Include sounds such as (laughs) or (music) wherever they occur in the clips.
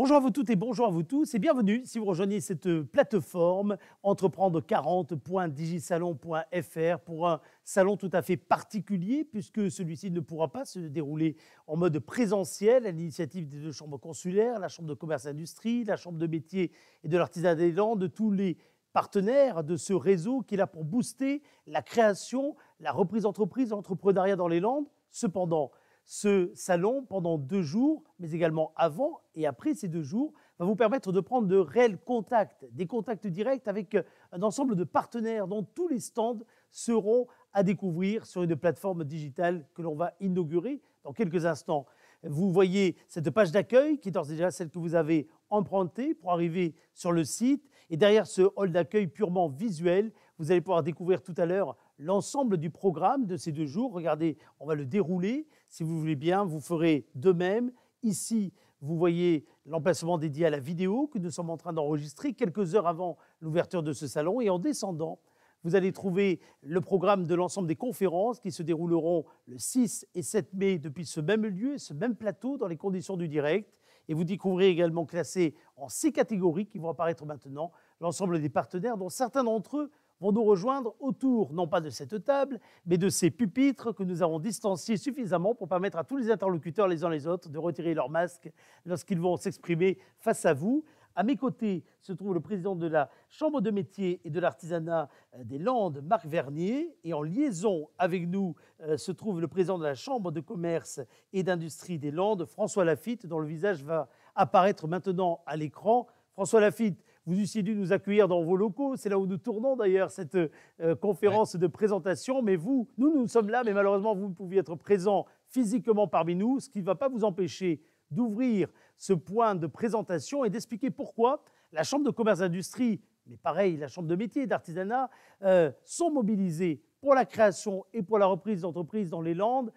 Bonjour à vous toutes et bonjour à vous tous et bienvenue si vous rejoignez cette euh, plateforme entreprendre40.digisalon.fr pour un salon tout à fait particulier puisque celui-ci ne pourra pas se dérouler en mode présentiel à l'initiative des deux chambres consulaires, la chambre de commerce et industrie, la chambre de métier et de l'artisanat des Landes, tous les partenaires de ce réseau qui est là pour booster la création, la reprise d'entreprise, l'entrepreneuriat dans les Landes. Cependant, ce salon pendant deux jours, mais également avant et après ces deux jours, va vous permettre de prendre de réels contacts, des contacts directs avec euh, un ensemble de partenaires dont tous les stands seront à découvrir sur une plateforme digitale que l'on va inaugurer dans quelques instants. Vous voyez cette page d'accueil qui est d'ores et déjà celle que vous avez empruntée pour arriver sur le site. Et derrière ce hall d'accueil purement visuel, vous allez pouvoir découvrir tout à l'heure l'ensemble du programme de ces deux jours. Regardez, on va le dérouler. Si vous voulez bien, vous ferez de même. Ici, vous voyez l'emplacement dédié à la vidéo que nous sommes en train d'enregistrer quelques heures avant l'ouverture de ce salon. Et en descendant, vous allez trouver le programme de l'ensemble des conférences qui se dérouleront le 6 et 7 mai depuis ce même lieu, ce même plateau, dans les conditions du direct. Et vous découvrez également classé en six catégories qui vont apparaître maintenant l'ensemble des partenaires, dont certains d'entre eux vont nous rejoindre autour, non pas de cette table, mais de ces pupitres que nous avons distanciés suffisamment pour permettre à tous les interlocuteurs, les uns les autres, de retirer leur masque lorsqu'ils vont s'exprimer face à vous. À mes côtés se trouve le président de la Chambre de métiers et de l'artisanat euh, des Landes, Marc Vernier. Et en liaison avec nous euh, se trouve le président de la Chambre de commerce et d'industrie des Landes, François Lafitte, dont le visage va apparaître maintenant à l'écran. François Lafitte, vous eussiez dû nous accueillir dans vos locaux. C'est là où nous tournons d'ailleurs cette euh, conférence de présentation. Mais vous, nous, nous sommes là, mais malheureusement, vous ne pouviez être présent physiquement parmi nous, ce qui ne va pas vous empêcher d'ouvrir ce point de présentation et d'expliquer pourquoi la Chambre de commerce d'industrie, mais pareil, la Chambre de métier et d'artisanat, euh, sont mobilisées pour la création et pour la reprise d'entreprises dans les Landes,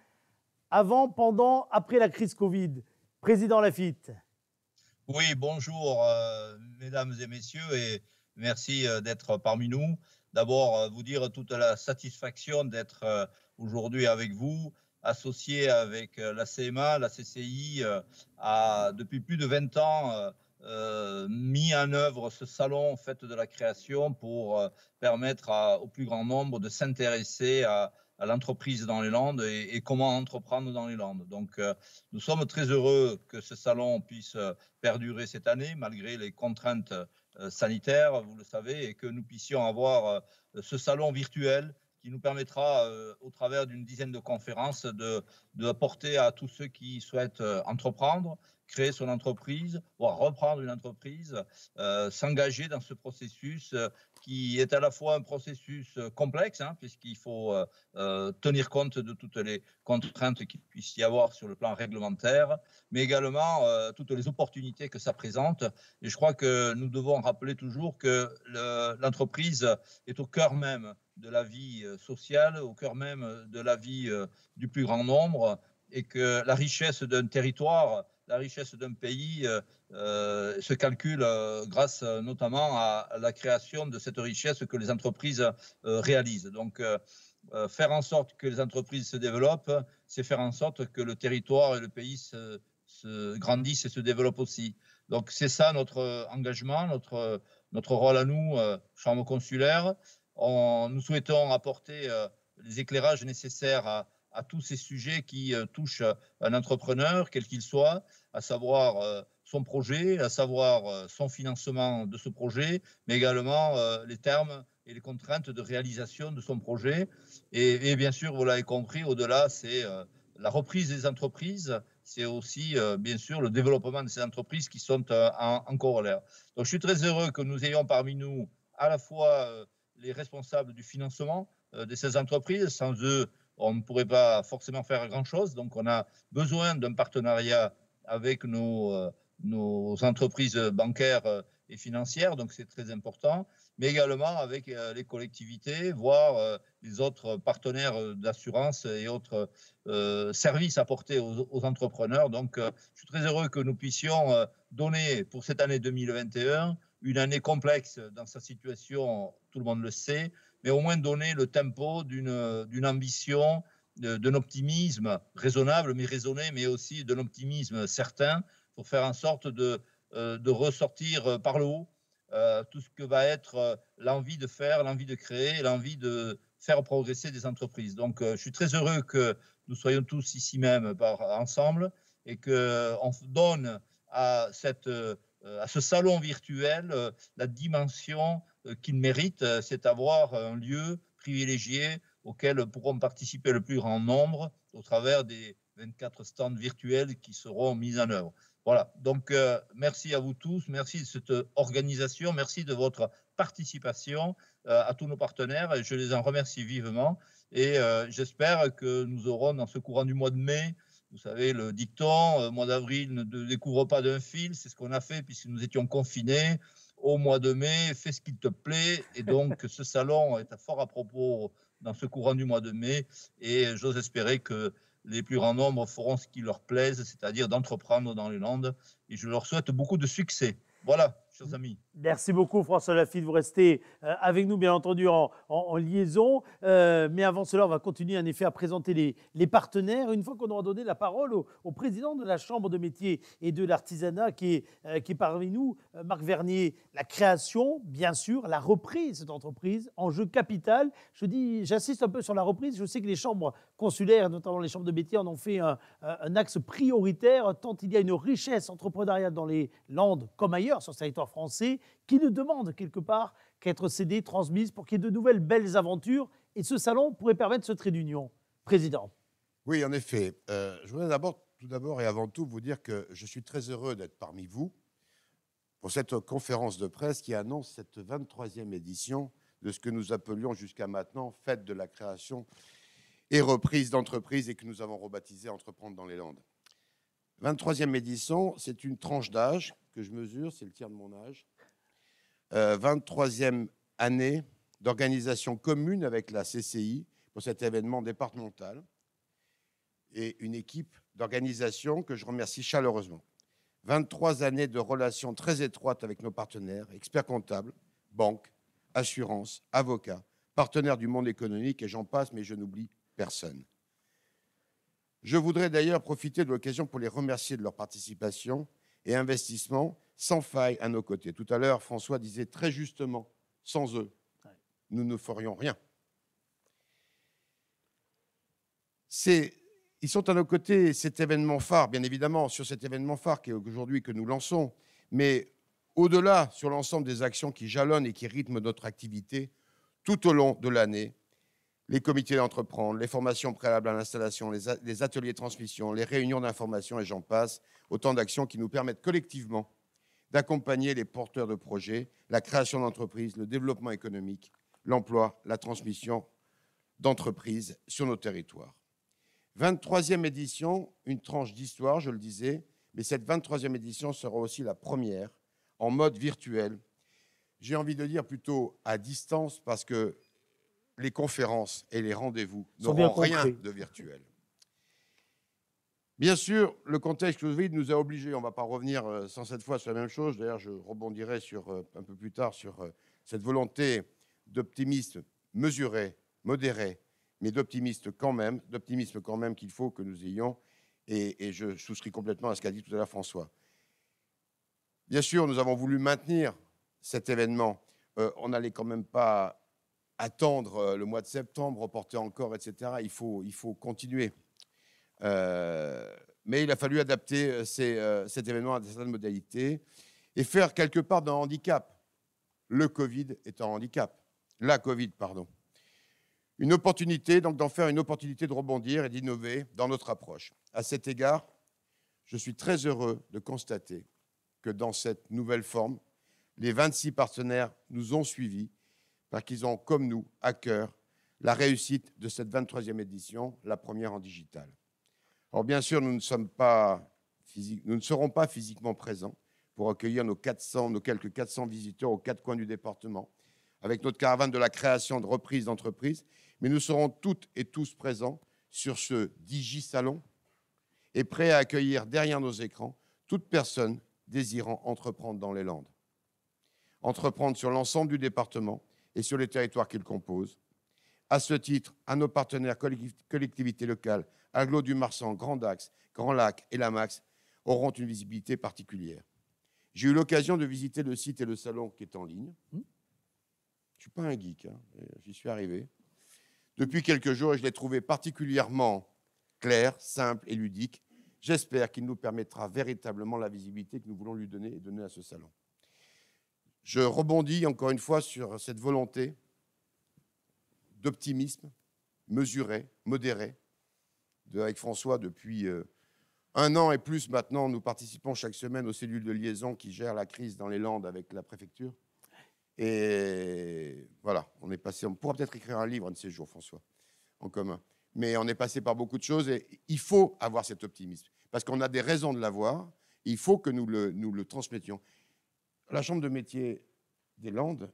avant, pendant, après la crise Covid. Président Lafitte. Oui, bonjour. Euh, mesdames et messieurs, et merci euh, d'être parmi nous. D'abord, euh, vous dire toute la satisfaction d'être euh, aujourd'hui avec vous, associé avec la CMA, la CCI, a depuis plus de 20 ans mis en œuvre ce salon Fête de la création pour permettre au plus grand nombre de s'intéresser à, l'entreprise dans les Landes et, comment entreprendre dans les Landes. Donc, euh, nous sommes très heureux que ce salon puisse euh, perdurer cette année, malgré les contraintes euh, sanitaires, vous le savez, et que nous puissions avoir ce salon virtuel qui nous permettra, au travers d'une dizaine de conférences, de, de à tous ceux qui souhaitent entreprendre créer son entreprise, voire reprendre une entreprise, euh, s'engager dans ce processus euh, qui est à la fois un processus euh, complexe, hein, puisqu'il faut tenir compte de toutes les contraintes qu'il puisse y avoir sur le plan réglementaire, mais également toutes les opportunités que ça présente. Et je crois que nous devons rappeler toujours que l'entreprise est au cœur même de la vie sociale, au cœur même de la vie du plus grand nombre, et que la richesse d'un territoire la richesse d'un pays euh, euh, se calcule euh, grâce notamment à, la création de cette richesse que les entreprises réalisent. Donc, faire en sorte que les entreprises se développent, c'est faire en sorte que le territoire et le pays se, grandissent et se développent aussi. Donc, c'est ça notre engagement, notre, notre rôle à nous, Chambre consulaire. nous souhaitons apporter les éclairages nécessaires à à tous ces sujets qui euh, touchent euh, un entrepreneur, quel qu'il soit, à savoir euh, son projet, à savoir son financement de ce projet, mais également les termes et les contraintes de réalisation de son projet. Et, bien sûr, vous l'avez compris, au-delà, c'est la reprise des entreprises, c'est aussi bien sûr le développement de ces entreprises qui sont en, en, corollaire. Donc je suis très heureux que nous ayons parmi nous à la fois les responsables du financement de ces entreprises, sans eux, on ne pourrait pas forcément faire grand-chose. Donc, on a besoin d'un partenariat avec nos, euh, entreprises bancaires euh, et financières, donc c'est très important, mais également avec euh, les collectivités, voire les autres partenaires d'assurance et autres services apportés aux entrepreneurs. Donc, je suis très heureux que nous puissions donner pour cette année 2021 une année complexe dans sa situation, tout le monde le sait, mais au moins donner le tempo d'une ambition, d'un optimisme raisonnable, mais raisonné, mais aussi d'un optimisme certain pour faire en sorte de, euh, ressortir par le haut euh, tout ce que va être euh, l'envie de faire, l'envie de créer, l'envie de faire progresser des entreprises. Donc je suis très heureux que nous soyons tous ici même ensemble et qu'on donne à, cette, à ce salon virtuel la dimension euh, qu'il mérite, euh, c'est avoir un lieu privilégié auquel pourront participer le plus grand nombre au travers des 24 stands virtuels qui seront mis en œuvre. Voilà, donc euh, merci à vous tous, merci de cette organisation, merci de votre participation à tous nos partenaires, je les en remercie vivement et j'espère que nous aurons dans ce courant du mois de mai, vous savez, le dicton, mois d'avril ne découvre pas d'un fil, c'est ce qu'on a fait puisque nous étions confinés, au mois de mai, fais ce qui te plaît. Et donc, (laughs) ce salon est à fort à propos dans ce courant du mois de mai. Et j'ose espérer que les plus grands nombres feront ce qui leur plaise, c'est-à-dire d'entreprendre dans les Landes. Et je leur souhaite beaucoup de succès. Voilà, chers mm. amis. Merci beaucoup François Lafitte, vous restez euh, avec nous bien entendu en, liaison. Euh, mais avant cela, on va continuer en effet à présenter les, partenaires. Une fois qu'on aura donné la parole au, président de la Chambre de métiers et de l'artisanat qui, est, euh, parmi nous, Marc Vernier, la création, bien sûr, la reprise d'entreprise enjeu capital. Je dis, j'insiste un peu sur la reprise. Je sais que les chambres consulaires, notamment les chambres de métiers, en ont fait un, un axe prioritaire tant il y a une richesse entrepreneuriale dans les Landes comme ailleurs sur le territoire français qui ne demande quelque part qu'être être cédée, transmise pour qu'il y ait de nouvelles belles aventures. Et ce salon pourrait permettre ce trait d'union. Président. Oui, en effet. Euh, je voudrais d'abord, tout d'abord et avant tout, vous dire que je suis très heureux d'être parmi vous pour cette conférence de presse qui annonce cette 23e édition de ce que nous appelions jusqu'à maintenant Fête de la création et reprise d'entreprise et que nous avons rebaptisé Entreprendre dans les Landes. 23e édition, c'est une tranche d'âge que je mesure, c'est le tiers de mon âge, 23e euh, année d'organisation commune avec la CCI pour cet événement départemental et une équipe d'organisation que je remercie chaleureusement. 23 années de relations très étroites avec nos partenaires, experts comptables, banques, assurances, avocats, partenaires du monde économique et j'en passe, mais je n'oublie personne. Je voudrais d'ailleurs profiter de l'occasion pour les remercier de leur participation et investissement sans faille à nos côtés. Tout à l'heure, François disait très justement, sans eux, nous ne ferions rien. ils sont à nos côtés, cet événement phare, bien évidemment, sur cet événement phare qui est aujourd'hui que nous lançons, mais au-delà, sur l'ensemble des actions qui jalonnent et qui rythment notre activité tout au long de l'année, les comités d'entreprendre, les formations préalables à l'installation, les, les, ateliers de transmission, les réunions d'information et j'en passe, autant d'actions qui nous permettent collectivement d'accompagner les porteurs de projets, la création d'entreprises, le développement économique, l'emploi, la transmission d'entreprises sur nos territoires. 23e édition, une tranche d'histoire, je le disais, mais cette 23e édition sera aussi la première en mode virtuel. J'ai envie de dire plutôt à distance parce que les conférences et les rendez-vous n'auront rien de virtuel. Bien sûr, le contexte Covid nous a obligés, on ne va pas revenir euh, sans cette fois sur la même chose, d'ailleurs je rebondirai sur, euh, un peu plus tard sur euh, cette volonté d'optimisme mesuré, modéré, mais d'optimisme quand même, d'optimisme quand même qu'il faut que nous ayons, et, je souscris complètement à ce qu'a dit tout à l'heure François. Bien sûr, nous avons voulu maintenir cet événement. on n'allait quand même pas attendre le mois de septembre, reporter encore, etc. il faut continuer euh, mais il a fallu adapter euh, euh, cet événement à certaines modalités et faire quelque part d'un handicap. Le Covid est un handicap. La Covid, pardon. Une opportunité, donc d'en faire une opportunité de rebondir et d'innover dans notre approche. À cet égard, je suis très heureux de constater que dans cette nouvelle forme, les 26 partenaires nous ont suivis parce qu'ils ont, comme nous, à cœur la réussite de cette 23e édition, la première en digital. Alors bien sûr, nous ne, serons pas physiquement présents pour accueillir nos, 400, nos quelques 400 visiteurs aux quatre coins du département, avec notre caravane de la création de reprise d'entreprise, mais nous serons toutes et tous présents sur ce Digi Salon et prêts à accueillir derrière nos écrans toute personne désirant entreprendre dans les Landes. Entreprendre sur l'ensemble du département et sur les territoires qu'il compose, à ce titre, à nos partenaires collectivités locales, Aglo du Marsan, Grand Axe, Grand Lac et Lamax auront une visibilité particulière. J'ai eu l'occasion de visiter le site et le salon qui est en ligne. Mmh. Je ne suis pas un geek, hein, j'y suis arrivé. Depuis quelques jours, je l'ai trouvé particulièrement clair, simple et ludique. J'espère qu'il nous permettra véritablement la visibilité que nous voulons lui donner et donner à ce salon. Je rebondis encore une fois sur cette volonté d'optimisme mesuré, modéré. avec François, depuis euh, un an et plus maintenant, nous participons chaque semaine aux cellules de liaison qui gèrent la crise dans les Landes avec la préfecture. Et voilà, on est passé. On pourra peut-être écrire un livre un de ces jours, François, en commun. Mais on est passé par beaucoup de choses et il faut avoir cet optimisme parce qu'on a des raisons de l'avoir. Il faut que nous le, nous le transmettions. La chambre de métier des Landes,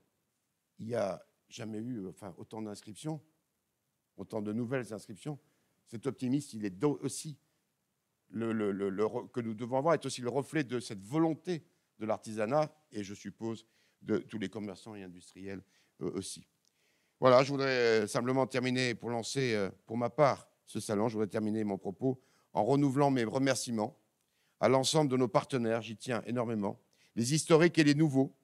il y a jamais eu enfin, autant d'inscriptions, autant de nouvelles inscriptions. Cet optimiste, il est aussi le, que nous devons avoir, est aussi le reflet de cette volonté de l'artisanat et je suppose de tous les commerçants et industriels euh, aussi. Voilà, je voudrais euh, simplement terminer pour lancer, euh, pour ma part, ce salon. Je voudrais terminer mon propos en renouvelant mes remerciements à l'ensemble de nos partenaires, j'y tiens énormément, les historiques et les nouveaux,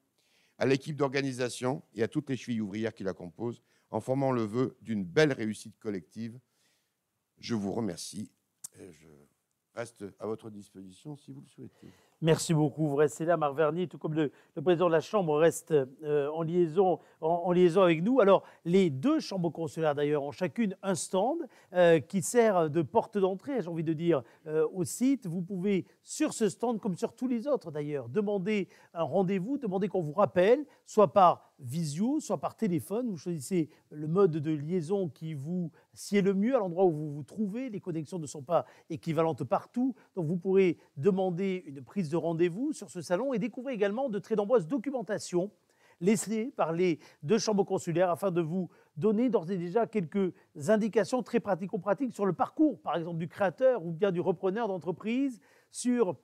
à l'équipe d'organisation et à toutes les chevilles ouvrières qui la composent, en formant le vœu d'une belle réussite collective. Je vous remercie. Et je reste à votre disposition si vous le souhaitez. Merci beaucoup. Vous restez là, Marc tout comme le, président de la Chambre reste euh, en, liaison, en, liaison avec nous. Alors, les deux chambres consulaires, d'ailleurs, ont chacune un stand euh, qui sert de porte d'entrée, j'ai envie de dire, euh, au site. Vous pouvez, sur ce stand, comme sur tous les autres d'ailleurs, demander un rendez-vous, demander qu'on vous rappelle, soit par visio, soit par téléphone. Vous choisissez le mode de liaison qui vous sied le mieux à l'endroit où vous vous trouvez. Les connexions ne sont pas équivalentes partout. Donc, vous pourrez demander une prise de de rendez-vous sur ce salon et découvrez également de très nombreuses documentations laissées par les deux chambres consulaires afin de vous donner d'ores et déjà quelques indications très pratico-pratiques sur le parcours, par exemple, du créateur ou bien du repreneur d'entreprise, sur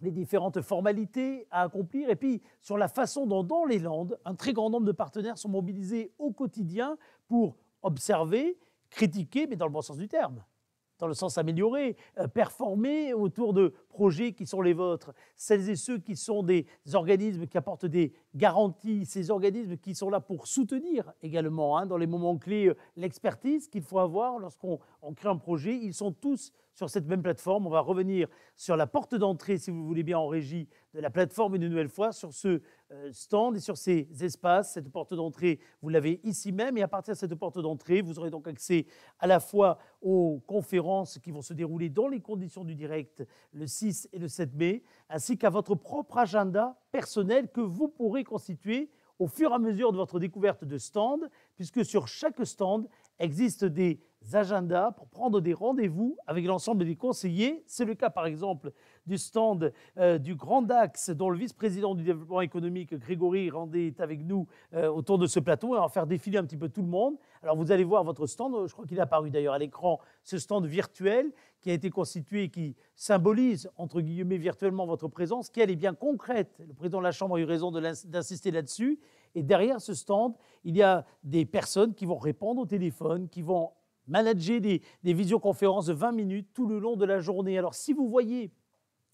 les différentes formalités à accomplir et puis sur la façon dont dans les Landes, un très grand nombre de partenaires sont mobilisés au quotidien pour observer, critiquer, mais dans le bon sens du terme dans le sens amélioré, euh, performer autour de projets qui sont les vôtres. Celles et ceux qui sont des organismes qui apportent des garanties, ces organismes qui sont là pour soutenir également, hein. dans les moments clés, euh, l'expertise qu'il faut avoir lorsqu'on crée un projet, ils sont tous sur cette même plateforme. On va revenir sur la porte d'entrée, si vous voulez bien, en régie de la plateforme une nouvelle fois, sur ce euh, stand et sur ces espaces. Cette porte d'entrée, vous l'avez ici même. Et à partir de cette porte d'entrée, vous aurez donc accès à la fois aux conférences qui vont se dérouler dans les conditions du direct le 6 et le 7 mai, ainsi qu'à votre propre agenda personnel que vous pourrez constituer au fur et à mesure de votre découverte de stand, puisque sur chaque stand existent des agendas pour prendre des rendez-vous avec l'ensemble des conseillers. C'est le cas par exemple du stand euh, du Grand Axe, dont le vice-président du développement économique, Grégory Randé, est avec nous euh, autour de ce plateau et en faire défiler un petit peu tout le monde. Alors vous allez voir votre stand, euh, je crois qu'il est apparu d'ailleurs à l'écran, ce stand virtuel qui a été constitué, qui symbolise, entre guillemets, virtuellement votre présence, qui elle est bien concrète. Le président de la Chambre a eu raison d'insister là-dessus. Et derrière ce stand, il y a des personnes qui vont répondre au téléphone, qui vont manager des, visioconférences de 20 minutes tout le long de la journée. Alors si vous voyez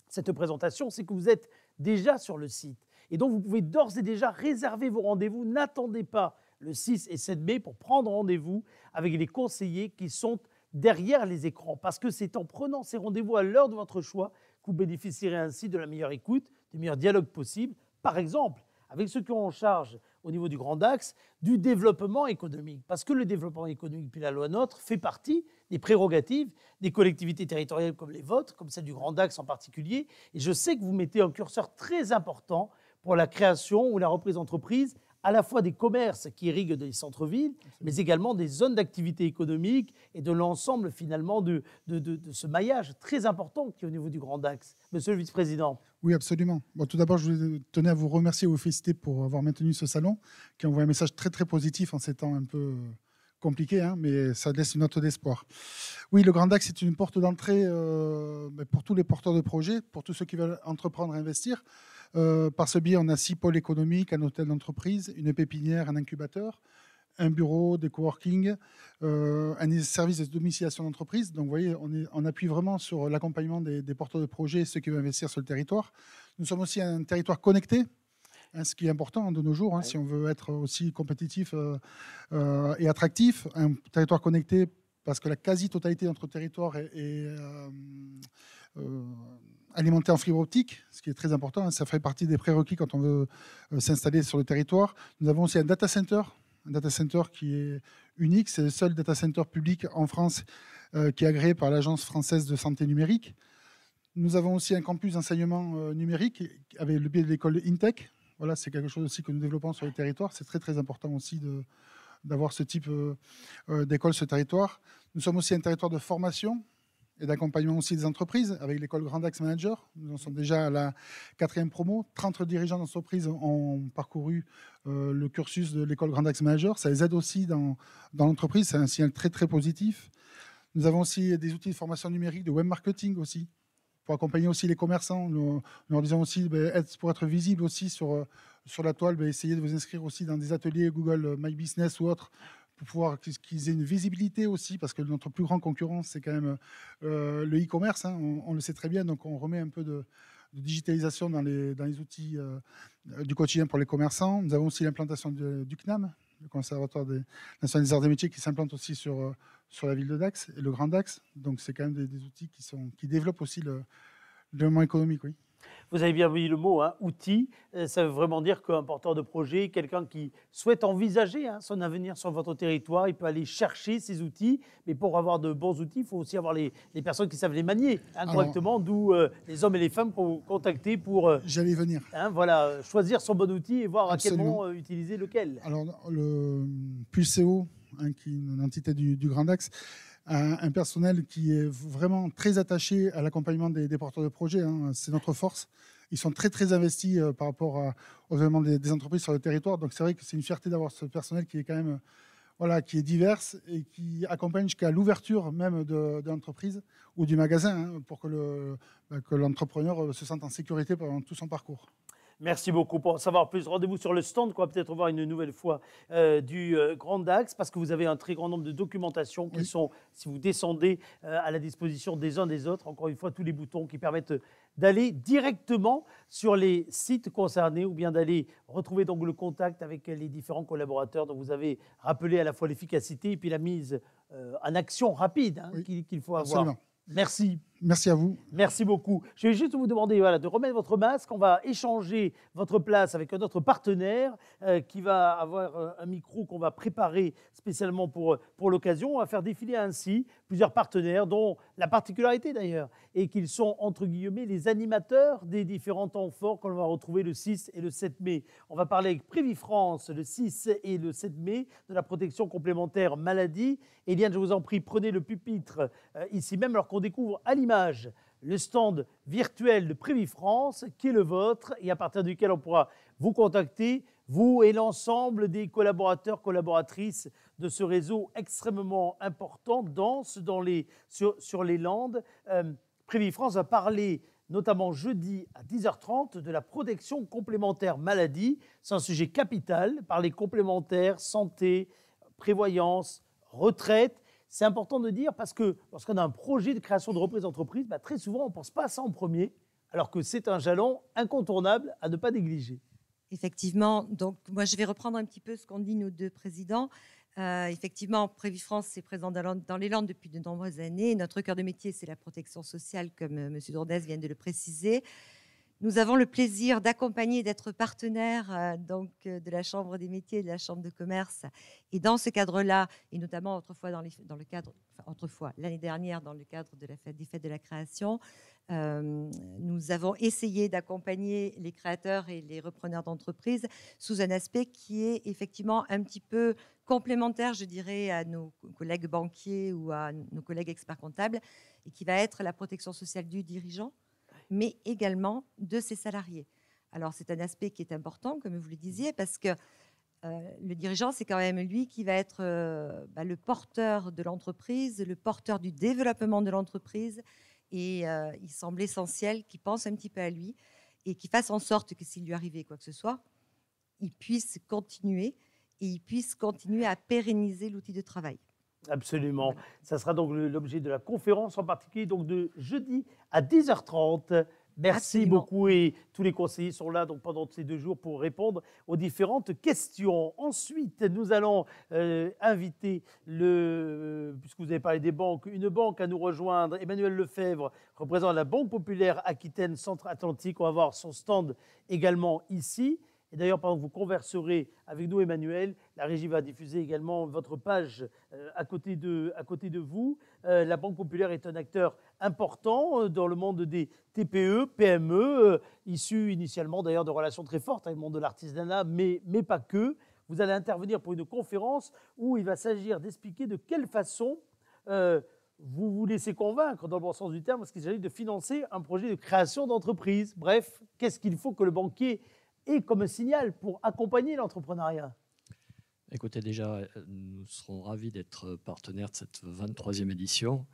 cette présentation, c'est que vous êtes déjà sur le site. Et donc vous pouvez d'ores et déjà réserver vos rendez-vous. N'attendez pas le 6 et 7 mai pour prendre rendez-vous avec les conseillers qui sont derrière les écrans, parce que c'est en prenant ces rendez-vous à l'heure de votre choix que vous bénéficierez ainsi de la meilleure écoute, du meilleur dialogue possible. Par exemple, avec ceux qui ont en charge au niveau du grand axe du développement économique. Parce que le développement économique, puis la loi NOTRe, fait partie des prérogatives des collectivités territoriales comme les vôtres, comme celle du grand axe en particulier. Et je sais que vous mettez un curseur très important pour la création ou la reprise d'entreprise, à la fois des commerces qui irriguent des centres-villes, mais également des zones d'activité économique et de l'ensemble finalement de, de, ce maillage très important qui est au niveau du Grand Axe. Monsieur le Vice-président. Oui, absolument. tout d'abord, je tenais à vous remercier et vous féliciter pour avoir maintenu ce salon, qui envoie un message très très positif en ces temps un peu euh, compliqués, hein, mais ça laisse une note d'espoir. Oui, le Grand Axe est une porte d'entrée euh, pour tous les porteurs de projets, pour tous ceux qui veulent entreprendre et investir. Euh, par ce biais, on a six pôles économiques, un hôtel d'entreprise, une pépinière, un incubateur, un bureau, des coworking, euh, un service de domiciliation d'entreprise. Donc, vous voyez, on, est, appuie vraiment sur l'accompagnement des, porteurs de projets, ceux qui veulent investir sur le territoire. Nous sommes aussi un territoire connecté. Hein, ce qui est important de nos jours, hein, si on veut être aussi compétitif euh, euh, et attractif, un territoire connecté, parce que la quasi-totalité de notre territoire est, alimentée alimenté en fibre optique, ce qui est très important. Hein. ça fait partie des prérequis quand on veut s'installer sur le territoire. Nous avons aussi un data center un data center qui est unique. C'est le seul data center public en France euh, qui est agréé par l'Agence française de santé numérique. Nous avons aussi un campus d'enseignement euh, numérique avec le biais de l'école Intech. Voilà, c'est quelque chose aussi que nous développons sur le territoire. C'est très très important aussi d'avoir ce type euh, d'école, ce territoire. Nous sommes aussi un territoire de formation et d'accompagnement aussi des entreprises avec l'école Grand Axe Manager. Nous en sommes déjà à la quatrième promo. 30 dirigeants d'entreprise ont parcouru euh, le cursus de l'école Grand Axe Manager. Ça les aide aussi dans, dans l'entreprise. C'est un signal très très positif. Nous avons aussi des outils de formation numérique, de web marketing aussi, pour accompagner aussi les commerçants. Nous, leur disons aussi, ben, pour être visible aussi sur, euh, sur la toile, ben, essayez de vous inscrire aussi dans des ateliers Google euh, My Business ou autres pour pouvoir qu'ils aient une visibilité aussi, parce que notre plus grande concurrence, c'est quand même euh, le e-commerce, hein. on, le sait très bien, donc on remet un peu de, digitalisation dans les, outils euh, du quotidien pour les commerçants. Nous avons aussi l'implantation du CNAM, le Conservatoire des des arts des métiers, qui s'implante aussi euh, sur, la ville de Dax et le Grand Dax. Donc c'est quand même des, outils qui, sont, qui développent aussi le, le économique. Oui. Vous avez bien vu le mot, hein, outil. Euh, ça veut vraiment dire qu'un porteur de projet, quelqu'un qui souhaite envisager hein, son avenir sur votre territoire, il peut aller chercher ces outils. Mais pour avoir de bons outils, il faut aussi avoir les, personnes qui savent les manier hein, correctement, d'où euh, les hommes et les femmes qu'on contacter pour. Euh, J'allais venir. Hein, voilà, choisir son bon outil et voir à quel moment utiliser lequel. Alors, le Pulseo, qui est une entité du Grand Axe, un, personnel qui est vraiment très attaché à l'accompagnement des, porteurs de projets. Hein. C'est notre force. Ils sont très très investis euh, par rapport aux éléments des, entreprises sur le territoire. Donc c'est vrai que c'est une fierté d'avoir ce personnel qui est quand même euh, voilà, qui est diverse et qui accompagne jusqu'à l'ouverture même de, l'entreprise ou du magasin hein, pour que bah, l'entrepreneur euh, se sente en sécurité pendant tout son parcours. Merci beaucoup. Pour en savoir plus, rendez-vous sur le stand qu'on va peut-être voir une nouvelle fois euh, du euh, Grand Dax, parce que vous avez un très grand nombre de documentations qui sont, si vous descendez, euh, à la disposition des uns des autres. Encore une fois, tous les boutons qui permettent d'aller directement sur les sites concernés ou bien d'aller retrouver donc le contact avec les différents collaborateurs dont vous avez rappelé à la fois l'efficacité et puis la mise en action rapide hein, qu'il faut avoir. Merci Merci à vous. Merci beaucoup. Je vais juste vous demander voilà, de remettre votre masque. On va échanger votre place avec un autre partenaire euh, qui va avoir euh, un micro qu'on va préparer spécialement pour, euh, pour l'occasion. On va faire défiler ainsi plusieurs partenaires, dont la particularité d'ailleurs, et qu'ils sont entre guillemets les animateurs des différents temps forts qu'on va retrouver le 6 et le 7 mai. On va parler avec Prévi France le 6 et le 7 mai de la protection complémentaire maladie. Eliane, je vous en prie, prenez le pupitre ici même alors qu'on découvre Alim le stand virtuel de Prévi France, qui est le vôtre, et à partir duquel on pourra vous contacter, vous et l'ensemble des collaborateurs, collaboratrices de ce réseau extrêmement important, dense dans les, sur, les Landes. Euh, France va parler notamment jeudi à 10h30 de la protection complémentaire maladie. C'est un sujet capital par les complémentaires santé, prévoyance, retraite. C'est important de dire parce que lorsqu'on a un projet de création de reprise d'entreprise, bah, très souvent on ne pense pas à ça en premier, alors que c'est un jalon incontournable à ne pas négliger. Effectivement, donc moi je vais reprendre un petit peu ce qu'on dit nos deux présidents. Euh, effectivement, Prévifrance France est présent dans les Landes depuis de nombreuses années. Notre cœur de métier, c'est la protection sociale, comme euh, M. Dourdez vient de le préciser. Nous avons le plaisir d'accompagner et d'être partenaire euh, donc euh, de la Chambre des métiers et de la Chambre de commerce. Et dans ce cadre-là, et notamment autrefois dans, le cadre, autrefois l'année dernière dans le cadre de la des fêtes de la création, euh, nous avons essayé d'accompagner les créateurs et les repreneurs d'entreprise sous un aspect qui est effectivement un petit peu complémentaire, je dirais, à nos collègues banquiers ou à nos collègues experts comptables, et qui va être la protection sociale du dirigeant mais également de ses salariés. Alors c'est un aspect qui est important, comme vous le disiez, parce que euh, le dirigeant, c'est quand même lui qui va être euh, bah, le porteur de l'entreprise, le porteur du développement de l'entreprise. Et euh, il semble essentiel qu'il pense un petit peu à lui et qu'il fasse en sorte que s'il lui arrivait quoi que ce soit, il puisse continuer et il puisse continuer à pérenniser l'outil de travail. Absolument. Ça sera donc l'objet de la conférence, en particulier donc de jeudi à 10h30. Merci beaucoup et tous les conseillers sont là donc pendant ces deux jours pour répondre aux différentes questions. Ensuite, nous allons euh, inviter le, puisque vous avez parlé des banques, une banque à nous rejoindre. Emmanuel Lefebvre représente la Banque populaire Aquitaine Centre-Atlantique. On va voir son stand également ici. Et d'ailleurs, pendant que vous converserez avec nous, Emmanuel, la régie va diffuser également votre page euh, à, côté de, à côté de vous. Euh, la Banque populaire est un acteur important euh, dans le monde des TPE, PME, issu initialement d'ailleurs de relations très fortes avec le monde de l'artisanat, mais, mais pas que. Vous allez intervenir pour une conférence où il va s'agir d'expliquer de quelle façon vous vous laissez convaincre, dans le bon sens du terme, parce qu'il s'agit de financer un projet de création d'entreprise. Bref, qu'est-ce qu'il faut que le banquier et comme signal pour accompagner l'entrepreneuriat Écoutez, déjà, euh, nous serons ravis d'être euh, partenaires de cette 23e édition.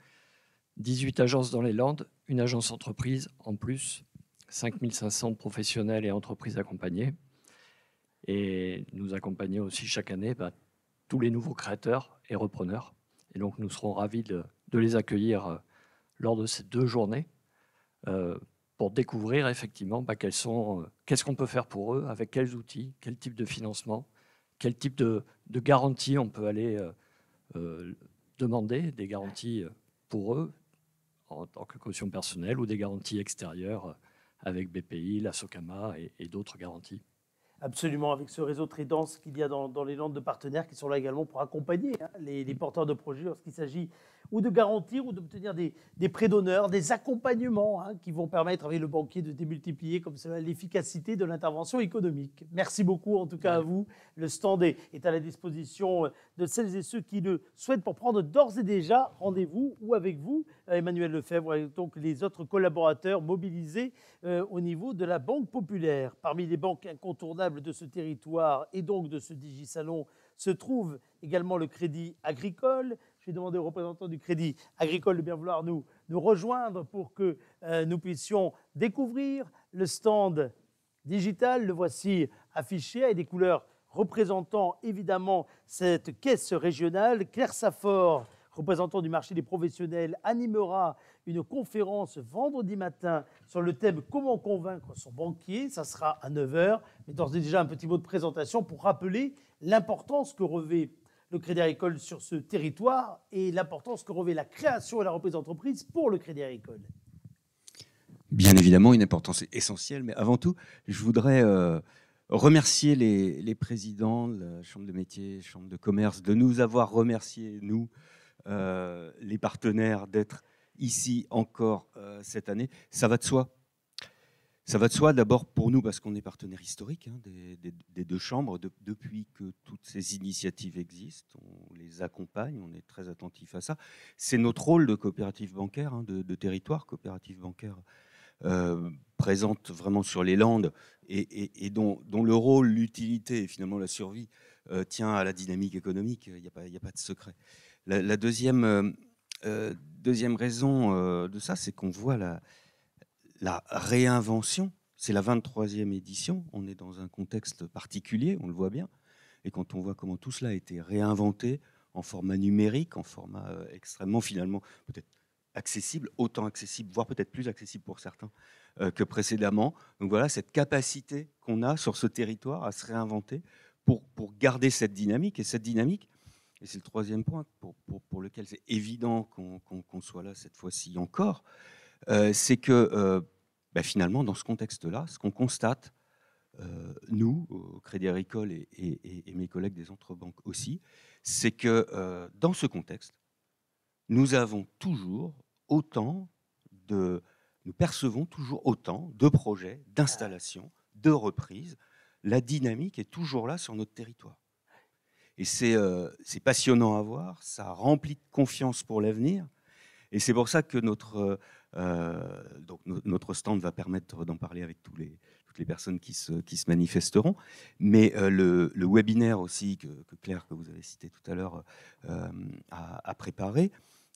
18 agences dans les Landes, une agence entreprise en plus, 5500 professionnels et entreprises accompagnées. Et nous accompagnons aussi chaque année bah, tous les nouveaux créateurs et repreneurs. Et donc, nous serons ravis de, les accueillir euh, lors de ces deux journées pour découvrir effectivement bah, euh, qu'est-ce qu'on peut faire pour eux, avec quels outils, quel type de financement, quel type de, garantie on peut aller euh, euh, demander, des garanties pour eux en tant que caution personnelle ou des garanties extérieures avec BPI, la Socama et, d'autres garanties. Absolument, avec ce réseau très dense qu'il y a dans, les landes de partenaires qui sont là également pour accompagner hein, les, les, porteurs de projets lorsqu'il s'agit ou de garantir ou d'obtenir des, prêts d'honneur, des accompagnements hein, qui vont permettre avec le banquier de démultiplier comme cela l'efficacité de l'intervention économique. Merci beaucoup en tout cas à vous. Le stand est, à la disposition euh, de celles et ceux qui le souhaitent pour prendre d'ores et déjà rendez-vous ou avec vous, euh, Emmanuel Lefebvre, et donc les autres collaborateurs mobilisés euh, au niveau de la Banque populaire. Parmi les banques incontournables de ce territoire et donc de ce Digisalon se trouve également le Crédit agricole, j'ai demander aux représentants du Crédit agricole de bien vouloir nous, nous rejoindre pour que euh, nous puissions découvrir le stand digital. Le voici affiché avec des couleurs représentant évidemment cette caisse régionale. Claire Safford, représentant du marché des professionnels, animera une conférence vendredi matin sur le thème Comment convaincre son banquier. Ça sera à 9h. Mais d'ores et déjà, un petit mot de présentation pour rappeler l'importance que revêt le Crédit Agricole sur ce territoire et l'importance que revêt la création et la reprise d'entreprise pour le Crédit Agricole Bien évidemment, une importance essentielle, mais avant tout, je voudrais euh, remercier les, présidents de la Chambre de métier, Chambre de commerce, de nous avoir remerciés, nous, euh, les partenaires, d'être ici encore euh, cette année. Ça va de soi, ça va de soi d'abord pour nous parce qu'on est partenaire historique hein, des, deux chambres. depuis que toutes ces initiatives existent, on les accompagne, on est très attentif à ça. C'est notre rôle de coopérative bancaire, hein, de, territoire coopérative bancaire euh, présente vraiment sur les Landes et, dont, le rôle, l'utilité et finalement la survie euh, tient à la dynamique économique. Il n'y a, a, pas de secret. La, deuxième, euh, deuxième raison de ça, c'est qu'on voit la, la réinvention. C'est la 23e édition, on est dans un contexte particulier, on le voit bien. Et quand on voit comment tout cela a été réinventé en format numérique, en format euh, extrêmement finalement peut-être accessible, autant accessible, voire peut-être plus accessible pour certains euh, que précédemment. Donc voilà cette capacité qu'on a sur ce territoire à se réinventer pour, pour garder cette dynamique. Et cette dynamique, et c'est le troisième point pour, lequel c'est évident qu'on soit là cette fois-ci encore, euh, c'est que euh, bah, finalement, dans ce contexte-là, ce qu'on constate, euh, nous, au Crédit Agricole et, mes collègues des autres banques aussi, c'est que dans ce contexte, nous avons toujours autant de, nous percevons toujours autant de projets, d'installations, de reprises. La dynamique est toujours là sur notre territoire. Et c'est passionnant à voir, ça remplit de confiance pour l'avenir. Et c'est pour ça que notre euh, donc notre stand va permettre d'en parler avec tous les, toutes les personnes qui se, qui se manifesteront. Mais euh, le, webinaire aussi que, Claire, que vous avez cité tout à l'heure, euh, a, préparé,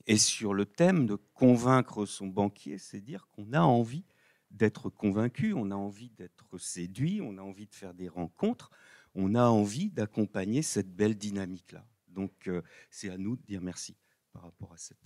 est sur le thème de convaincre son banquier, c'est dire qu'on a envie d'être convaincu, on a envie d'être séduit, on a envie de faire des rencontres, on a envie d'accompagner cette belle dynamique-là. Donc c'est à nous de dire merci par rapport à cette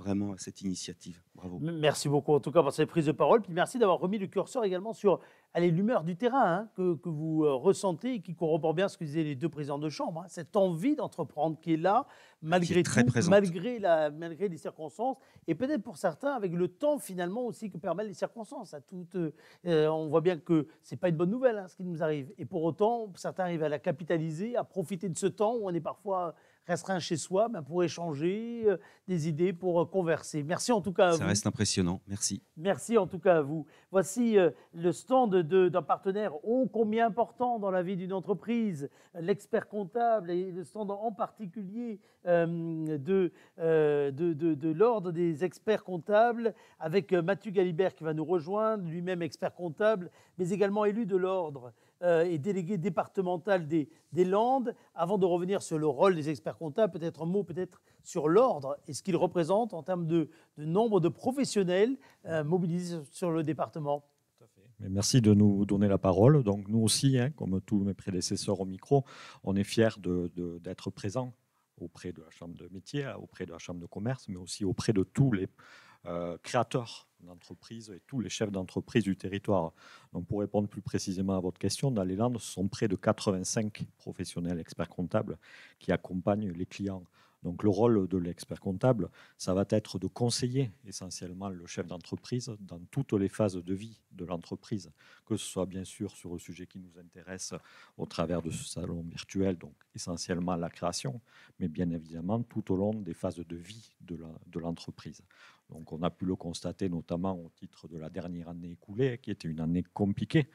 vraiment à cette initiative. Bravo. Merci beaucoup en tout cas pour cette prise de parole. Puis merci d'avoir remis le curseur également sur l'humeur du terrain hein, que, vous euh, ressentez et qui corrobore bien ce que disaient les deux présidents de chambre. Hein. cette envie d'entreprendre qui est là, ah, malgré malgré, la, malgré les circonstances. Et peut-être pour certains, avec le temps finalement aussi que permettent les circonstances. À euh, euh, on voit bien que ce n'est pas une bonne nouvelle hein, ce qui nous arrive. Et pour autant, certains arrivent à la capitaliser, à profiter de ce temps où on est parfois restreint chez soi ben, pour échanger euh, des idées, pour euh, converser. Merci en tout cas à Ça vous. Ça reste impressionnant, merci. Merci en tout cas à vous. Voici euh, le stand d'un partenaire ô combien important dans la vie d'une entreprise, l'expert comptable et le stand en particulier de, de, de, de l'ordre des experts comptables avec Mathieu Galibert qui va nous rejoindre, lui-même expert comptable, mais également élu de l'ordre. Euh, et délégué départemental des, Landes. Avant de revenir sur le rôle des experts comptables, peut-être un mot peut-être sur l'ordre et ce qu'il représente en termes de, nombre de professionnels euh, mobilisés sur le département. merci de nous donner la parole. Donc nous aussi, hein, comme tous mes prédécesseurs au micro, on est fiers d'être présents auprès de la Chambre de métier, auprès de la Chambre de commerce, mais aussi auprès de tous les euh, créateurs d'entreprise et tous les chefs d'entreprise du territoire. Donc pour répondre plus précisément à votre question, dans les Landes, ce sont près de 85 professionnels experts comptables qui accompagnent les clients donc le rôle de l'expert comptable, ça va être de conseiller essentiellement le chef d'entreprise dans toutes les phases de vie de l'entreprise, que ce soit bien sûr sur le sujet qui nous intéresse au travers de ce salon virtuel, donc essentiellement la création, mais bien évidemment tout au long des phases de vie de l'entreprise. donc on a pu le constater notamment au titre de la dernière année écoulée, qui était une année compliquée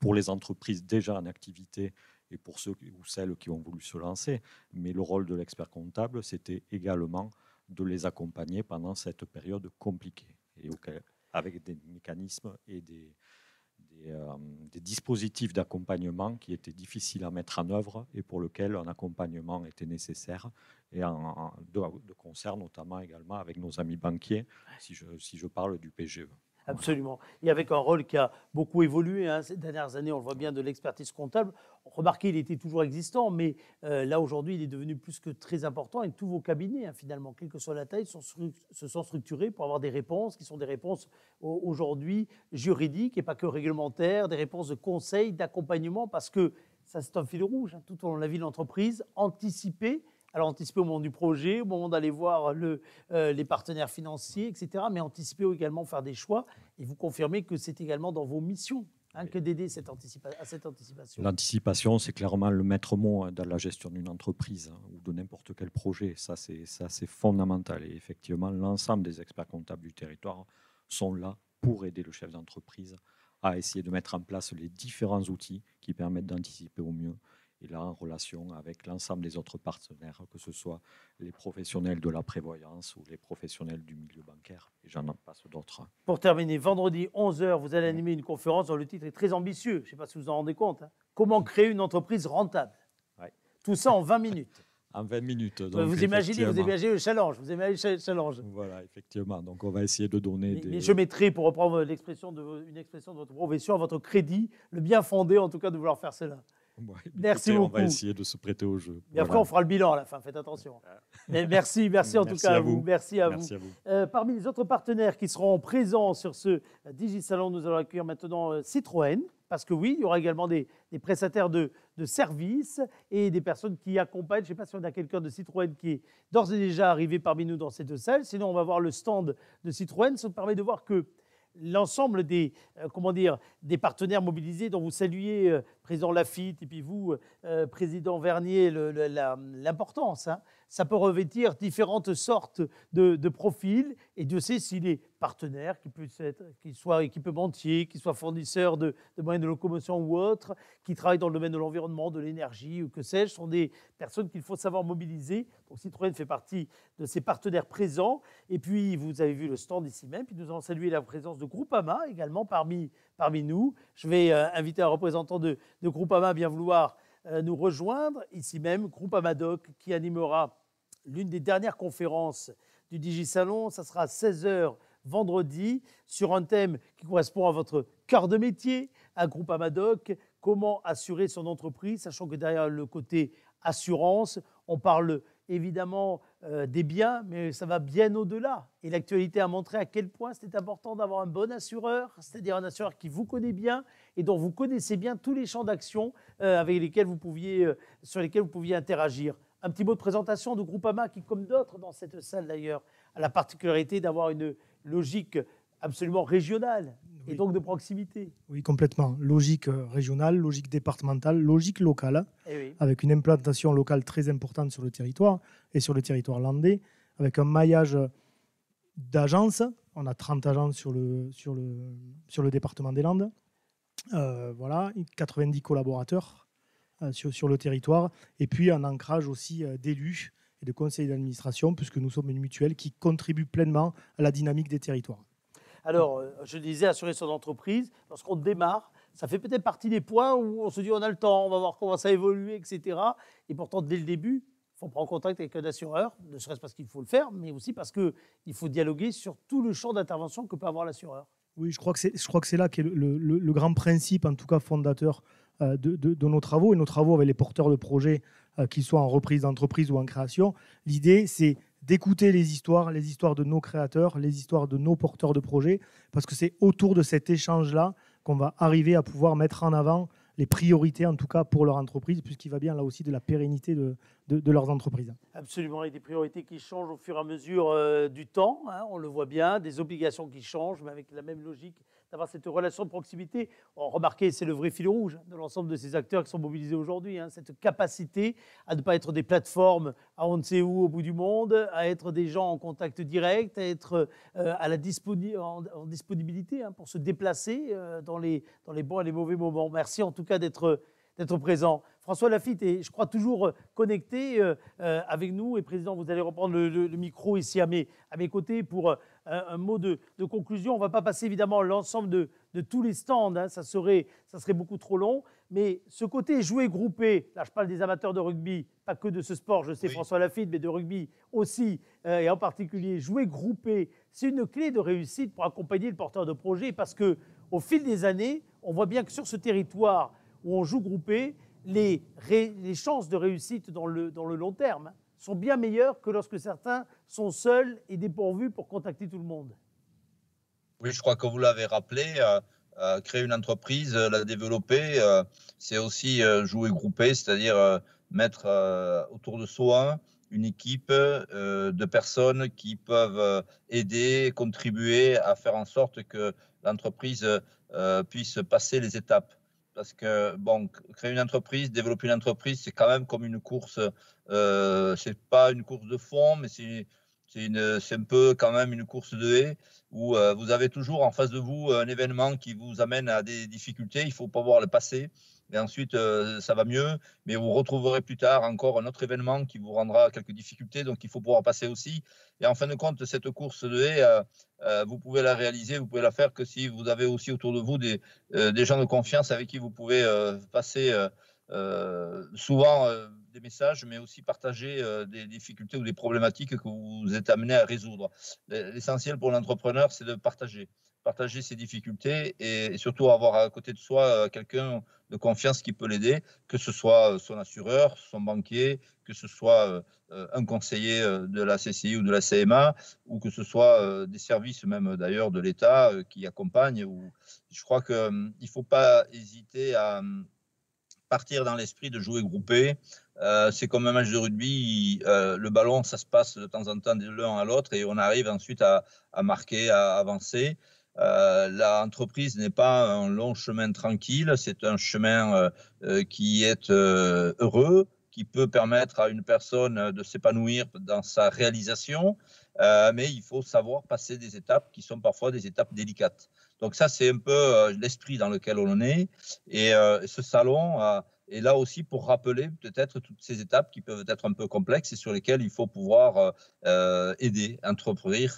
pour les entreprises déjà en activité et pour ceux ou celles qui ont voulu se lancer. Mais le rôle de l'expert comptable, c'était également de les accompagner pendant cette période compliquée, et auquel, avec des mécanismes et des, euh, dispositifs d'accompagnement qui étaient difficiles à mettre en œuvre et pour lesquels un accompagnement était nécessaire, et en, de, concert notamment également avec nos amis banquiers, si je, si je parle du PGE. Absolument. Et avec un rôle qui a beaucoup évolué hein. ces dernières années, on le voit bien, de l'expertise comptable. Remarquez, il était toujours existant, mais euh, là aujourd'hui, il est devenu plus que très important. Et tous vos cabinets, hein, finalement, quelle que soit la taille, se sont structurés pour avoir des réponses qui sont des réponses aujourd'hui juridiques et pas que réglementaires, des réponses de conseil, d'accompagnement, parce que ça, c'est un fil rouge hein. tout au long de la vie de l'entreprise, anticiper alors anticiper au moment du projet, au moment d'aller voir le, euh, les partenaires financiers, etc. Mais anticiper également, faire des choix. Et vous confirmez que c'est également dans vos missions hein, que d'aider cette à cette anticipation L'anticipation, c'est clairement le maître mot hein, dans la gestion d'une entreprise hein, ou de n'importe quel projet. Ça, c'est fondamental. Et effectivement, l'ensemble des experts comptables du territoire sont là pour aider le chef d'entreprise à essayer de mettre en place les différents outils qui permettent d'anticiper au mieux il a en relation avec l'ensemble des autres partenaires, que ce soit les professionnels de la prévoyance ou les professionnels du milieu bancaire. Et j'en passe d'autres. Pour terminer, vendredi 11h, vous allez animer une conférence dont le titre est très ambitieux. Je ne sais pas si vous en rendez compte. Hein. Comment créer une entreprise rentable Tout ça en 20 minutes. (laughs) en 20 minutes. vous, imaginez, vous le challenge. Vous le challenge. Voilà, effectivement. Donc, on va essayer de donner des... Mais je mettrai, pour reprendre l'expression, de, une expression de votre profession, à votre crédit, le bien fondé, en tout cas, de vouloir faire cela merci beaucoup. On va essayer de se prêter au jeu. Et après, on fera le bilan à la fin, faites attention. Ah. merci, merci en tout cas à vous. Merci à vous. Euh, parmi les autres partenaires qui seront présents sur ce euh, Digisalon, nous allons accueillir maintenant euh, Citroën. Parce que oui, il y aura également des, prestataires de, services et des personnes qui accompagnent. Je ne sais pas si on a quelqu'un de Citroën qui est d'ores et déjà arrivé parmi nous dans ces deux salles, Sinon, on va voir le stand de Citroën. Ça nous permet de voir que l'ensemble des, euh, comment dire, des partenaires mobilisés dont vous saluez, euh, président Lafitte, et puis vous, euh, président Vernier, l'importance. Hein ça peut revêtir différentes sortes de, profils. Et Dieu sait s'il est partenaire, qu'il qu soit équipementier, qu'il soit fournisseur de, de, moyens de locomotion ou autre, qui travaille dans le domaine de l'environnement, de l'énergie ou que sais-je, sont des personnes qu'il faut savoir mobiliser. Donc Citroën fait partie de ses partenaires présents. Et puis, vous avez vu le stand ici même. Puis nous allons saluer la présence de Groupama également parmi, parmi nous. Je vais euh, inviter un représentant de, de Groupama à bien vouloir euh, nous rejoindre. Ici même, Groupama Doc qui animera l'une des dernières conférences du Digisalon. Ça sera à 16h vendredi sur un thème qui correspond à votre cœur de métier, un Groupe Amadoc, comment assurer son entreprise, sachant que derrière le côté assurance, on parle évidemment euh, des biens, mais ça va bien au-delà. Et l'actualité a montré à quel point c'était important d'avoir un bon assureur, c'est-à-dire un assureur qui vous connaît bien et dont vous connaissez bien tous les champs d'action euh, avec lesquels vous pouviez, euh, sur lesquels vous pouviez interagir. Un petit mot de présentation de Groupama, qui, comme d'autres dans cette salle d'ailleurs, a la particularité d'avoir une logique absolument régionale et donc de proximité. Oui, complètement. Logique euh, régionale, logique départementale, logique locale, hein, eh avec une implantation locale très importante sur le territoire et sur le territoire landais, avec un maillage d'agences. On a 30 agences sur le, sur le, sur le département des Landes. Euh, voilà, 90 collaborateurs euh, sur, le territoire, et puis un ancrage aussi euh, d'élus et de conseils d'administration, puisque nous sommes une mutuelle qui contribue pleinement à la dynamique des territoires. Alors, euh, je disais, assurer son entreprise, lorsqu'on démarre, ça fait peut-être partie des points où on se dit on a le temps, on va voir comment ça évolue, etc. Et pourtant, dès le début, il faut prendre contact avec un assureur, ne serait-ce parce qu'il faut le faire, mais aussi parce qu'il faut dialoguer sur tout le champ d'intervention que peut avoir l'assureur. Oui, je crois que c'est là qu'est est le, grand principe, en tout cas fondateur euh, de, nos travaux et nos travaux avec les porteurs de projets, euh, qu'ils soient en reprise d'entreprise ou en création. L'idée, c'est d'écouter les histoires, les histoires de nos créateurs, les histoires de nos porteurs de projets, parce que c'est autour de cet échange-là qu'on va arriver à pouvoir mettre en avant les priorités, en tout cas pour leur entreprise, puisqu'il va bien là aussi de la pérennité de, de, leurs entreprises. Absolument, et des priorités qui changent au fur et à mesure euh, du temps, hein, on le voit bien, des obligations qui changent, mais avec la même logique d'avoir cette relation de proximité. On oh, remarquez, c'est le vrai fil rouge de l'ensemble de ces acteurs qui sont mobilisés aujourd'hui, hein. cette capacité à ne pas être des plateformes à on ne sait où au bout du monde, à être des gens en contact direct, à être euh, à la en, disponibilité hein, pour se déplacer euh, dans, les, dans les bons et les mauvais moments. Merci en tout cas d'être être présent. François Lafitte est, je crois, toujours euh, connecté euh, euh, avec nous. Et Président, vous allez reprendre le, micro ici à mes, à mes côtés pour un mot de, conclusion. On ne va pas passer évidemment l'ensemble de, de, tous les stands, hein. ça, serait, ça serait beaucoup trop long. Mais ce côté jouer groupé, là je parle des amateurs de rugby, pas que de ce sport, je sais François Lafitte, mais de rugby aussi, et en particulier jouer groupé, c'est une clé de réussite pour accompagner le porteur de projet parce que au fil des années, on voit bien que sur ce territoire, où on joue groupé, les, chances de réussite dans le, long terme sont bien meilleures que lorsque certains sont seuls et dépourvus pour contacter tout le monde. Oui, je crois que vous l'avez rappelé. Euh, euh, créer une entreprise, euh, la développer, c'est aussi jouer groupé, c'est-à-dire mettre autour de soi une équipe de personnes qui peuvent aider, contribuer à faire en sorte que l'entreprise puisse passer les étapes. Parce que, bon, créer une entreprise, développer une entreprise, c'est quand même comme une course. Euh, c'est pas une course de fond, mais c'est c'est un peu quand même une course de haie où euh, vous avez toujours en face de vous un événement qui vous amène à des difficultés. Il faut pas voir le passer. Et ensuite, euh, ça va mieux. Mais vous retrouverez plus tard encore un autre événement qui vous rendra quelques difficultés. Donc, il faut pouvoir passer aussi. Et en fin de compte, cette course de haie, euh, euh, vous pouvez la réaliser, vous pouvez la faire que si vous avez aussi autour de vous des, des gens de confiance avec qui vous pouvez passer souvent des messages, mais aussi partager des difficultés ou des problématiques que vous êtes amené à résoudre. L'essentiel pour l'entrepreneur, c'est de partager partager ses difficultés et, surtout avoir à côté de soi euh, quelqu'un de confiance qui peut l'aider, que ce soit euh, son assureur, son banquier, que ce soit euh, un conseiller de la CCI ou de la CMA, ou que ce soit des services même d'ailleurs de l'État qui accompagnent. Ou... Je crois qu'il ne faut pas hésiter à partir dans l'esprit de jouer groupé. c'est comme un match de rugby, le ballon, ça se passe de temps en temps de l'un à l'autre et on arrive ensuite à, à marquer, à avancer. Euh, L'entreprise n'est pas un long chemin tranquille, c'est un chemin euh, euh, qui est heureux, qui peut permettre à une personne de s'épanouir dans sa réalisation, mais il faut savoir passer des étapes qui sont parfois des étapes délicates. Donc ça, c'est un peu l'esprit dans lequel on est. Et ce salon a et là aussi, pour rappeler peut-être toutes ces étapes qui peuvent être un peu complexes et sur lesquelles il faut pouvoir euh, aider, entreprendre,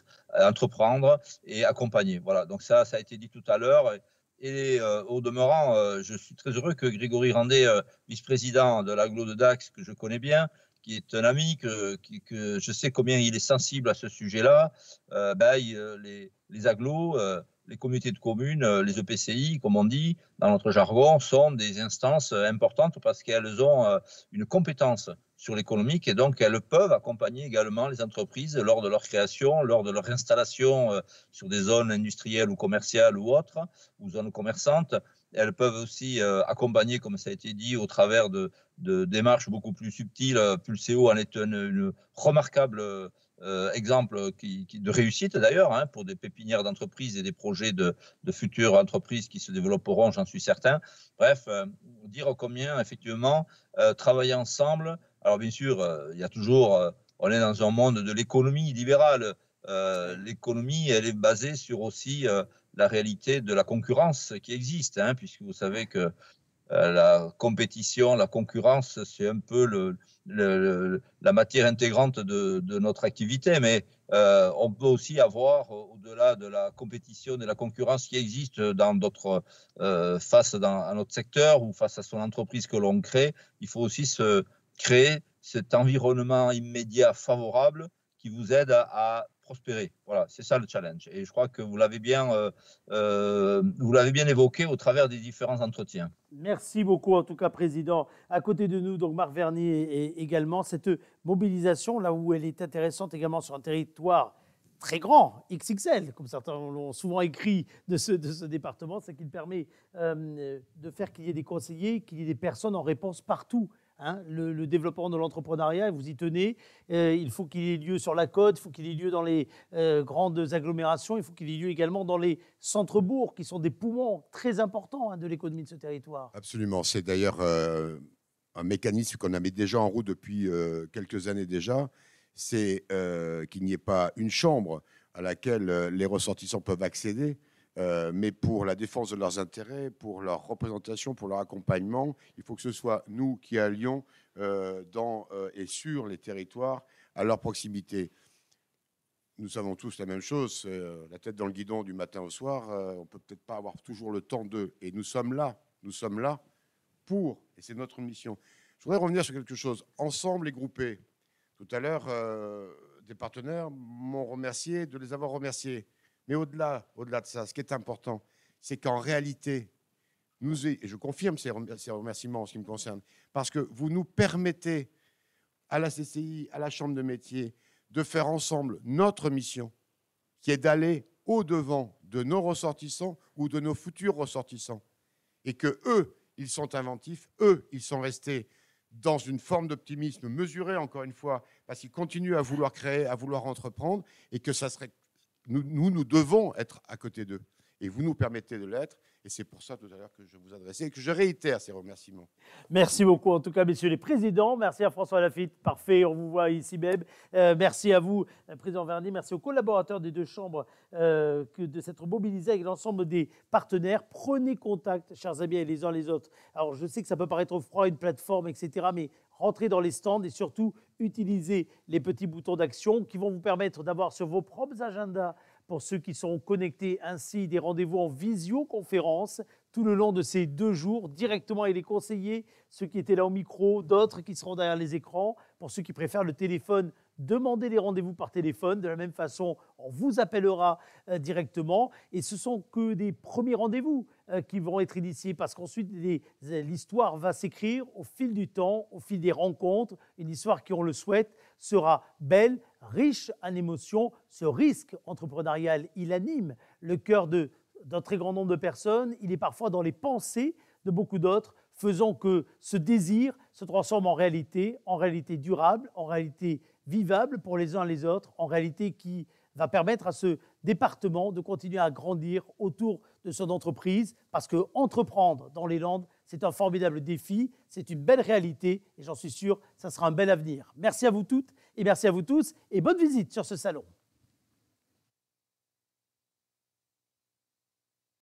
entreprendre et accompagner. Voilà, donc ça, ça a été dit tout à l'heure. Et euh, au demeurant, euh, je suis très heureux que Grégory Randet, vice-président de l'agglo de Dax, que je connais bien, qui est un ami, que, que je sais combien il est sensible à ce sujet-là, ben, les, les aglos les communautés de communes, euh, les EPCI, comme on dit dans notre jargon, sont des instances euh, importantes parce qu'elles ont euh, une compétence sur l'économique et donc elles peuvent accompagner également les entreprises lors de leur création, lors de leur installation sur des zones industrielles ou commerciales ou autres, ou zones commerçantes. Elles peuvent aussi accompagner, comme ça a été dit, au travers de, de démarches beaucoup plus subtiles. Pulseo en est une, une remarquable euh, exemple qui, de réussite d'ailleurs hein, pour des pépinières d'entreprises et des projets de, futures entreprises qui se développeront, j'en suis certain. Bref, euh, dire combien effectivement euh, travailler ensemble. Alors bien sûr, il y a toujours, on est dans un monde de l'économie libérale. l'économie, elle est basée sur aussi la réalité de la concurrence qui existe, hein, puisque vous savez que euh, la compétition, la concurrence, c'est un peu la matière intégrante de, notre activité, mais euh, on peut aussi avoir, euh, au-delà de la compétition, et de la concurrence qui existe dans d'autres face à notre secteur ou face à son entreprise que l'on crée, il faut aussi se créer cet environnement immédiat favorable qui vous aide à prospérer. Voilà, c'est ça le challenge. Et je crois que vous l'avez bien, euh, euh, vous l'avez bien évoqué au travers des différents entretiens. Merci beaucoup, en tout cas, Président. À côté de nous, donc Marc Vernier également cette mobilisation, là où elle est intéressante également sur un territoire très grand, XXL, comme certains l'ont souvent écrit de ce, de ce département, c'est qu'il permet euh, de faire qu'il y ait des conseillers, qu'il y ait des personnes en réponse partout. Hein, le, développement de l'entrepreneuriat, vous y tenez. Euh, il faut qu'il ait lieu sur la côte, il faut qu'il ait lieu dans les euh, grandes agglomérations, il faut qu'il ait lieu également dans les centres-bourgs, qui sont des poumons très importants hein, de l'économie de ce territoire. Absolument. C'est d'ailleurs euh, un mécanisme qu'on a mis déjà en route depuis quelques années déjà. C'est qu'il n'y ait pas une chambre à laquelle les ressortissants peuvent accéder euh, mais pour la défense de leurs intérêts, pour leur représentation, pour leur accompagnement, il faut que ce soit nous qui allions euh, dans euh, et sur les territoires à leur proximité. Nous savons tous la même chose, la tête dans le guidon du matin au soir, on peut peut-être pas avoir toujours le temps d'eux. Et nous sommes là, nous sommes là pour, et c'est notre mission. Je voudrais revenir sur quelque chose, ensemble et groupés. Tout à l'heure, des partenaires m'ont remercié de les avoir remerciés. Mais au-delà, au-delà de ça, ce qui est important, c'est qu'en réalité, et je confirme ces remerciements en ce qui me concerne, parce que vous nous permettez, à la CCI, à la Chambre de métier, de faire ensemble notre mission, qui est d'aller au-devant de nos ressortissants ou de nos futurs ressortissants. Et que eux, ils sont inventifs, eux, ils sont restés dans une forme d'optimisme mesuré, encore une fois, parce qu'ils continuent à vouloir créer, à vouloir entreprendre, et que ça serait nous, nous, devons être à côté d'eux. Et vous nous permettez de l'être, et c'est pour ça tout à l'heure que je vous adressais et que je réitère ces remerciements. Merci beaucoup, en tout cas, messieurs les présidents. Merci à François Lafitte. Parfait, on vous voit ici même. Euh, merci à vous, euh, président Verdi. Merci aux collaborateurs des deux chambres euh, que de s'être mobilisés avec l'ensemble des partenaires. Prenez contact, chers amis, les uns les autres. Alors, je sais que ça peut paraître froid, une plateforme, etc. Mais rentrez dans les stands et surtout utilisez les petits boutons d'action qui vont vous permettre d'avoir sur vos propres agendas pour ceux qui seront connectés ainsi, des rendez-vous en visioconférence tout le long de ces deux jours, directement avec les conseillers, ceux qui étaient là au micro, d'autres qui seront derrière les écrans. Pour ceux qui préfèrent le téléphone, Demandez les rendez-vous par téléphone. De la même façon, on vous appellera euh, directement. Et ce sont que des premiers rendez-vous euh, qui vont être initiés parce qu'ensuite euh, l'histoire va s'écrire au fil du temps, au fil des rencontres. Une histoire qui, on le souhaite, sera belle, riche en émotions. Ce risque entrepreneurial, il anime le cœur d'un très grand nombre de personnes. Il est parfois dans les pensées de beaucoup d'autres, faisant que ce désir se transforme en réalité, en réalité durable, en réalité vivable pour les uns et les autres, en réalité qui va permettre à ce département de continuer à grandir autour de son entreprise, parce que entreprendre dans les Landes, c'est un formidable défi, c'est une belle réalité, et j'en suis sûr, ça sera un bel avenir. Merci à vous toutes et merci à vous tous, et bonne visite sur ce salon.